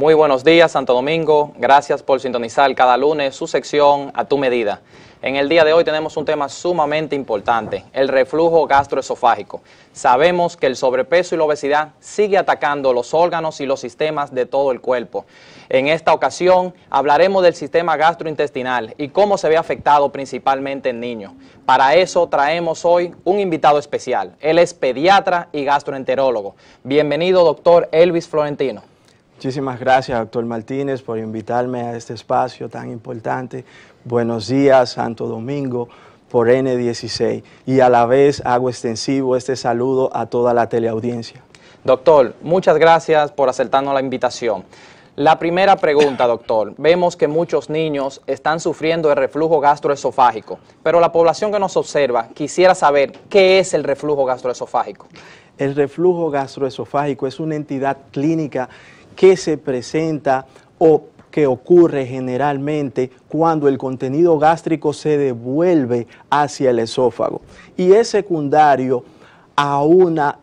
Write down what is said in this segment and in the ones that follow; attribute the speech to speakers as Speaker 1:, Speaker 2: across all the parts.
Speaker 1: Muy buenos días, Santo Domingo. Gracias por sintonizar cada lunes su sección A tu medida. En el día de hoy tenemos un tema sumamente importante, el reflujo gastroesofágico. Sabemos que el sobrepeso y la obesidad sigue atacando los órganos y los sistemas de todo el cuerpo. En esta ocasión hablaremos del sistema gastrointestinal y cómo se ve afectado principalmente en niños. Para eso traemos hoy un invitado especial. Él es pediatra y gastroenterólogo. Bienvenido, doctor Elvis Florentino.
Speaker 2: Muchísimas gracias, doctor Martínez, por invitarme a este espacio tan importante. Buenos días, Santo Domingo, por N16. Y a la vez hago extensivo este saludo a toda la teleaudiencia.
Speaker 1: Doctor, muchas gracias por aceptarnos la invitación. La primera pregunta, doctor. Vemos que muchos niños están sufriendo de reflujo gastroesofágico, pero la población que nos observa quisiera saber qué es el reflujo gastroesofágico.
Speaker 2: El reflujo gastroesofágico es una entidad clínica que se presenta o que ocurre generalmente cuando el contenido gástrico se devuelve hacia el esófago y es secundario a una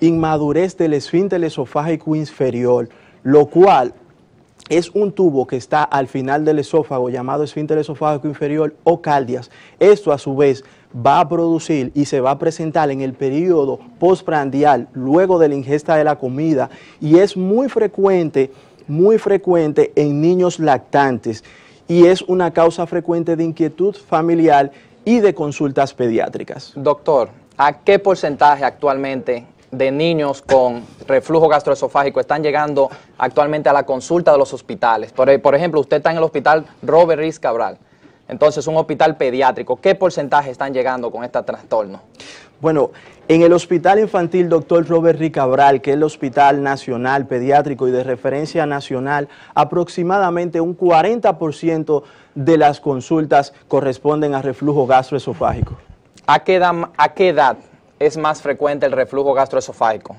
Speaker 2: inmadurez del esfínter esofágico inferior, lo cual es un tubo que está al final del esófago llamado esfínter esofágico inferior o caldias. Esto a su vez va a producir y se va a presentar en el periodo postprandial, luego de la ingesta de la comida, y es muy frecuente, muy frecuente en niños lactantes, y es una causa frecuente de inquietud familiar y de consultas pediátricas.
Speaker 1: Doctor, ¿a qué porcentaje actualmente de niños con reflujo gastroesofágico están llegando actualmente a la consulta de los hospitales. Por, e, ejemplo, usted está en el hospital Robert Riz Cabral, entonces un hospital pediátrico. ¿Qué porcentaje están llegando con este trastorno?
Speaker 2: Bueno, en el Hospital Infantil Dr. Robert Cabral, que es el Hospital Nacional Pediátrico y de referencia nacional, aproximadamente un 40% de las consultas corresponden a reflujo gastroesofágico.
Speaker 1: a qué edad es más frecuente el reflujo gastroesofágico?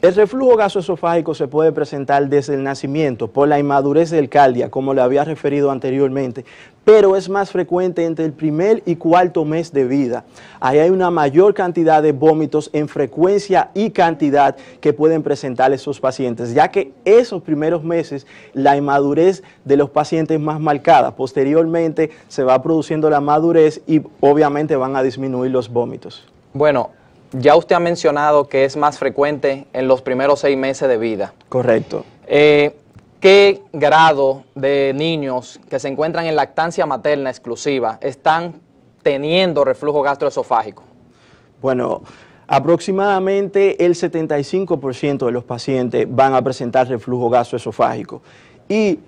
Speaker 2: El reflujo gastroesofágico se puede presentar desde el nacimiento por la inmadurez del caldia, como le había referido anteriormente, pero es más frecuente entre el primer y cuarto mes de vida. Ahí hay una mayor cantidad de vómitos en frecuencia y cantidad que pueden presentar esos pacientes, ya que esos primeros meses la inmadurez de los pacientes es más marcada. Posteriormente se va produciendo la madurez y obviamente van
Speaker 1: a disminuir los vómitos. Bueno, ya usted ha mencionado que es más frecuente en los primeros seis meses de vida. Correcto. Eh, ¿Qué grado de niños que se encuentran en lactancia materna exclusiva están teniendo reflujo gastroesofágico?
Speaker 2: Bueno, aproximadamente el 75% de los pacientes van a presentar reflujo gastroesofágico. Y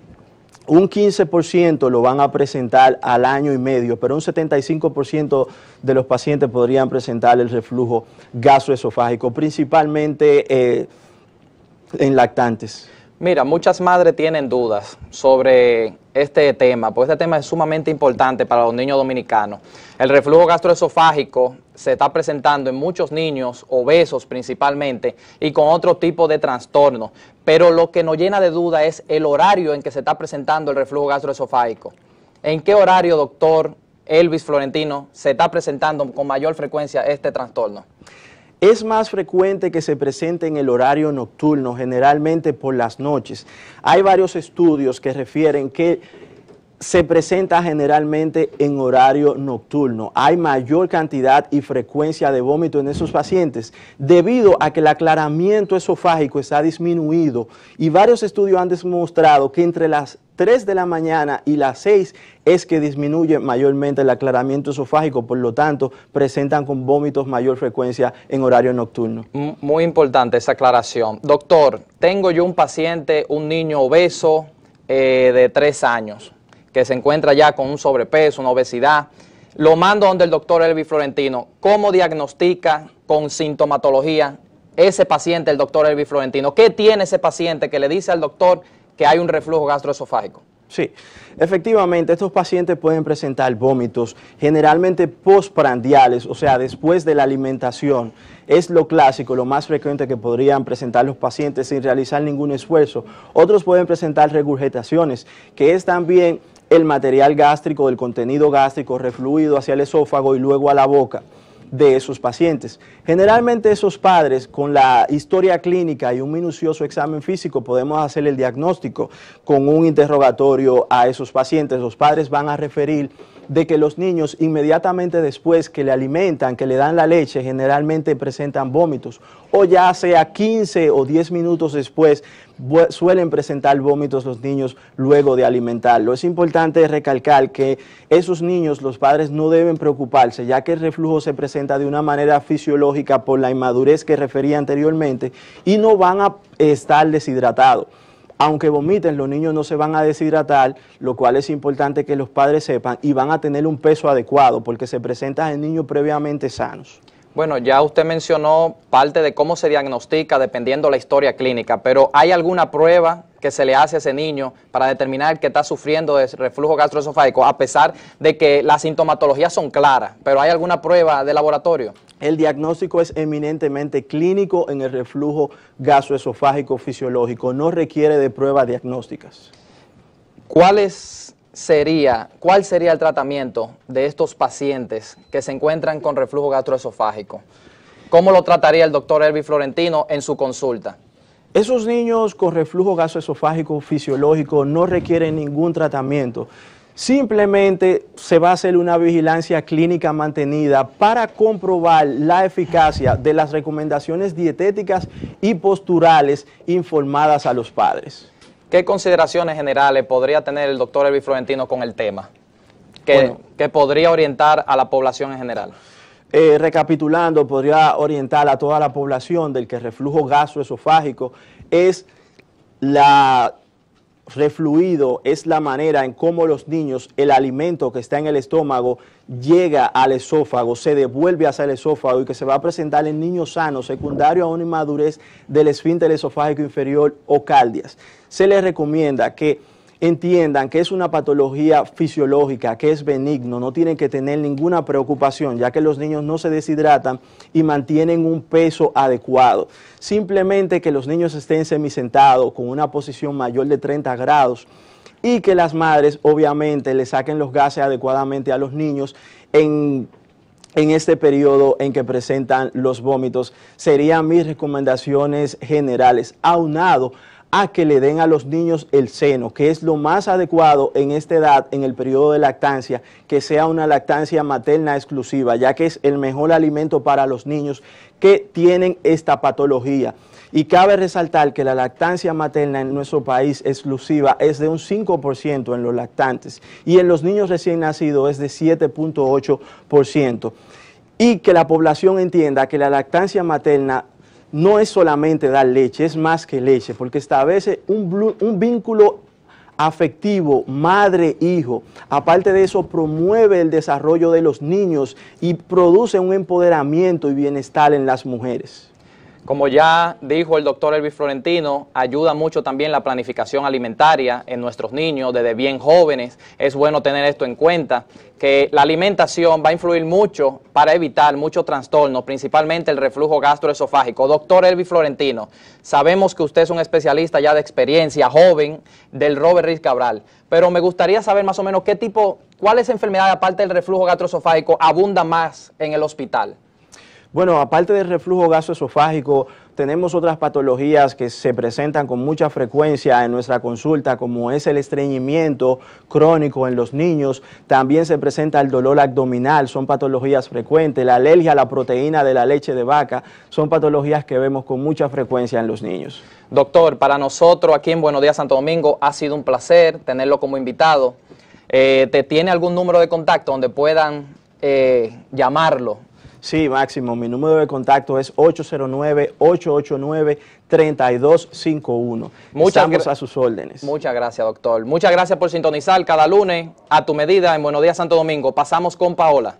Speaker 2: un 15% lo van a presentar al año y medio, pero un 75% de los pacientes podrían presentar el reflujo gastroesofágico, principalmente eh, en lactantes.
Speaker 1: Mira, muchas madres tienen dudas sobre este tema, porque este tema es sumamente importante para los niños dominicanos. El reflujo gastroesofágico se está presentando en muchos niños obesos principalmente y con otro tipo de trastorno. pero lo que nos llena de duda es el horario en que se está presentando el reflujo gastroesofágico. ¿En qué horario, doctor Elvis Florentino, se está presentando con mayor frecuencia este trastorno?
Speaker 2: Es más frecuente que se presente en el horario nocturno, generalmente por las noches. Hay varios estudios que refieren que se presenta generalmente en horario nocturno. Hay mayor cantidad y frecuencia de vómito en esos pacientes debido a que el aclaramiento esofágico está disminuido y varios estudios han demostrado que entre las 3 de la mañana y las 6 es que disminuye mayormente el aclaramiento esofágico, por lo tanto presentan con vómitos mayor frecuencia en horario nocturno.
Speaker 1: Muy importante esa aclaración. Doctor, tengo yo un paciente, un niño obeso eh, de 3 años que se encuentra ya con un sobrepeso, una obesidad, lo mando donde el doctor Elvi Florentino. ¿Cómo diagnostica con sintomatología ese paciente, el doctor Elvi Florentino? ¿Qué tiene ese paciente que le dice al doctor que hay un reflujo gastroesofágico?
Speaker 2: Sí, efectivamente, estos pacientes pueden presentar vómitos, generalmente postprandiales, o sea, después de la alimentación. Es lo clásico, lo más frecuente que podrían presentar los pacientes sin realizar ningún esfuerzo. Otros pueden presentar regurgitaciones, que es también el material gástrico, el contenido gástrico refluido hacia el esófago y luego a la boca de esos pacientes. Generalmente esos padres con la historia clínica y un minucioso examen físico podemos hacer el diagnóstico con un interrogatorio a esos pacientes. Los padres van a referir de que los niños inmediatamente después que le alimentan, que le dan la leche, generalmente presentan vómitos o ya sea 15 o 10 minutos después suelen presentar vómitos los niños luego de alimentarlo. Es importante recalcar que esos niños, los padres no deben preocuparse, ya que el reflujo se presenta de una manera fisiológica por la inmadurez que refería anteriormente y no van a estar deshidratados aunque vomiten, los niños no se van a deshidratar, lo cual es importante que los padres sepan y van a tener un peso adecuado porque se presentan en niños previamente sanos.
Speaker 1: Bueno, ya usted mencionó parte de cómo se diagnostica dependiendo la historia clínica, pero ¿hay alguna prueba que se le hace a ese niño para determinar que está sufriendo de reflujo gastroesofágico, a pesar de que las sintomatologías son claras,
Speaker 2: pero ¿hay alguna prueba de laboratorio? El diagnóstico es eminentemente clínico en el reflujo gastroesofágico fisiológico, no requiere de pruebas diagnósticas.
Speaker 1: ¿Cuál sería, ¿Cuál sería el tratamiento de estos pacientes que se encuentran con reflujo gastroesofágico? ¿Cómo lo trataría el doctor Elvi Florentino en su consulta?
Speaker 2: Esos niños con reflujo gastroesofágico fisiológico no requieren ningún tratamiento. Simplemente se va a hacer una vigilancia clínica mantenida para comprobar la eficacia de las recomendaciones dietéticas y posturales informadas a los padres.
Speaker 1: ¿Qué consideraciones generales podría tener el doctor Elvi Florentino con el tema? Que, podría orientar a la población en general.
Speaker 2: Eh, recapitulando, podría orientar a toda la población del que reflujo gastroesofágico es la refluido es la manera en cómo los niños, el alimento que está en el estómago, llega al esófago, se devuelve hacia el esófago y que se va a presentar en niños sanos, secundario a una inmadurez del esfínter esofágico inferior o caldias Se les recomienda que entiendan que es una patología fisiológica, que es benigno, no tienen que tener ninguna preocupación, ya que los niños no se deshidratan y mantienen un peso adecuado. Simplemente que los niños estén semisentados con una posición mayor de 30 grados y que las madres obviamente le saquen los gases adecuadamente a los niños en en este periodo en que presentan los vómitos. Serían mis recomendaciones generales, aunado a que le den a los niños el seno, que es lo más adecuado en esta edad, en el periodo de lactancia, que sea una lactancia materna exclusiva, ya que es el mejor alimento para los niños que tienen esta patología. Y cabe resaltar que la lactancia materna en nuestro país exclusiva es de un 5% en los lactantes y en los niños recién nacidos es de 7.8% y que la población entienda que la lactancia materna no es solamente dar leche, es más que leche, porque establece un, un vínculo afectivo, madre, hijo. Aparte de eso, promueve el desarrollo de los niños y produce un empoderamiento y bienestar en las mujeres.
Speaker 1: Como ya dijo el doctor Elvis Florentino, ayuda mucho también la planificación alimentaria en nuestros niños desde bien jóvenes. Es bueno tener esto en cuenta, que la alimentación va a influir mucho para evitar muchos trastornos, principalmente el reflujo gastroesofágico. Doctor Elvis Florentino, sabemos que usted es un especialista ya de experiencia, joven, del Robert Riz Cabral, pero me gustaría saber más o menos qué tipo, cuáles enfermedades aparte del reflujo gastroesofágico abunda más en el hospital.
Speaker 2: Bueno, aparte del reflujo gastroesofágico, tenemos otras patologías que se presentan con mucha frecuencia en nuestra consulta, como es el estreñimiento crónico en los niños. También se presenta el dolor abdominal, son patologías frecuentes. La alergia a la proteína de la leche de vaca son patologías que vemos con mucha
Speaker 1: frecuencia en los niños. Doctor, para nosotros aquí en Buenos Días Santo Domingo ha sido un placer tenerlo como invitado. Eh, ¿Te tiene algún número de contacto donde puedan eh, llamarlo
Speaker 2: Sí, Máximo, mi número de contacto es 809-889-3251. Muchas gracias a sus órdenes.
Speaker 1: Muchas gracias, doctor. Muchas gracias por sintonizar cada lunes a tu medida en Buenos Días Santo Domingo. Pasamos con Paola.